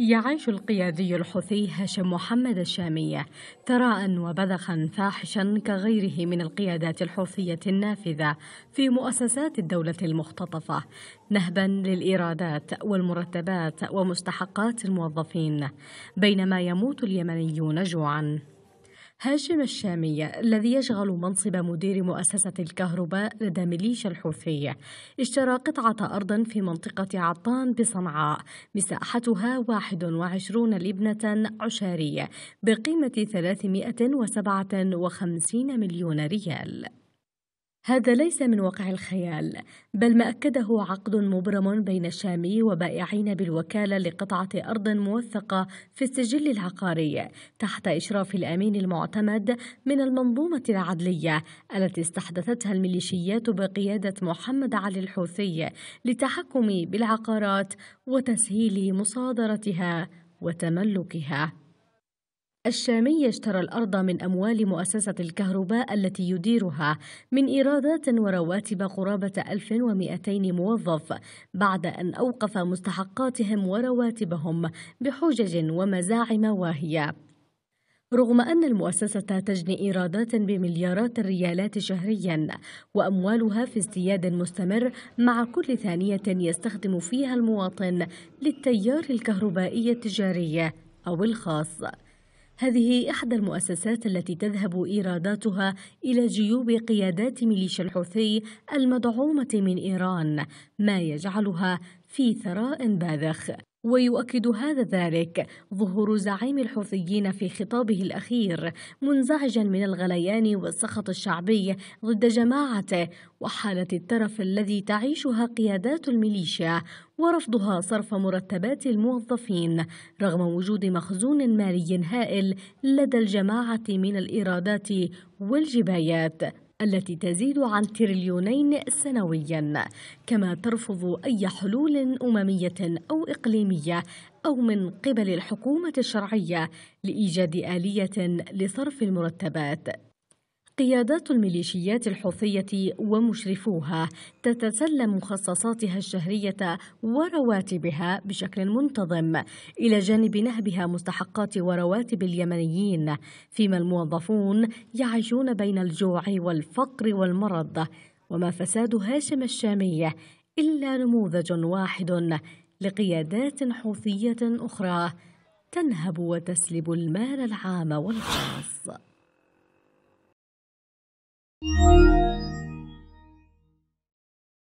يعيش القيادي الحوثي هاشم محمد الشامية ثراء وبذخا فاحشا كغيره من القيادات الحوثية النافذة في مؤسسات الدولة المختطفة نهبا للإيرادات والمرتبات ومستحقات الموظفين بينما يموت اليمنيون جوعا هاشم الشامي الذي يشغل منصب مدير مؤسسة الكهرباء لدى ميليشيا الحوثي اشترى قطعة أرض في منطقة عطان بصنعاء مساحتها 21 لبنة عشارية بقيمة 357 مليون ريال هذا ليس من واقع الخيال بل ما أكده عقد مبرم بين الشامي وبائعين بالوكالة لقطعة أرض موثقة في السجل العقاري تحت إشراف الأمين المعتمد من المنظومة العدلية التي استحدثتها الميليشيات بقيادة محمد علي الحوثي للتحكم بالعقارات وتسهيل مصادرتها وتملكها الشامي اشترى الأرض من أموال مؤسسة الكهرباء التي يديرها من إيرادات ورواتب قرابة 1200 موظف بعد أن أوقف مستحقاتهم ورواتبهم بحجج ومزاعم واهية رغم أن المؤسسة تجني إيرادات بمليارات الريالات شهريا وأموالها في ازدياد مستمر مع كل ثانية يستخدم فيها المواطن للتيار الكهربائي التجاري أو الخاص هذه إحدى المؤسسات التي تذهب إيراداتها إلى جيوب قيادات ميليشيا الحوثي المدعومة من إيران ما يجعلها في ثراء باذخ ويؤكد هذا ذلك ظهور زعيم الحوثيين في خطابه الأخير منزعجا من الغليان والسخط الشعبي ضد جماعته وحالة الترف الذي تعيشها قيادات الميليشيا ورفضها صرف مرتبات الموظفين رغم وجود مخزون مالي هائل لدى الجماعة من الإيرادات والجبايات التي تزيد عن تريليونين سنويا كما ترفض أي حلول أممية أو إقليمية أو من قبل الحكومة الشرعية لإيجاد آلية لصرف المرتبات قيادات الميليشيات الحوثية ومشرفوها تتسلم مخصصاتها الشهرية ورواتبها بشكل منتظم إلى جانب نهبها مستحقات ورواتب اليمنيين فيما الموظفون يعيشون بين الجوع والفقر والمرض وما فساد هاشم الشامي إلا نموذج واحد لقيادات حوثية أخرى تنهب وتسلب المال العام والخاص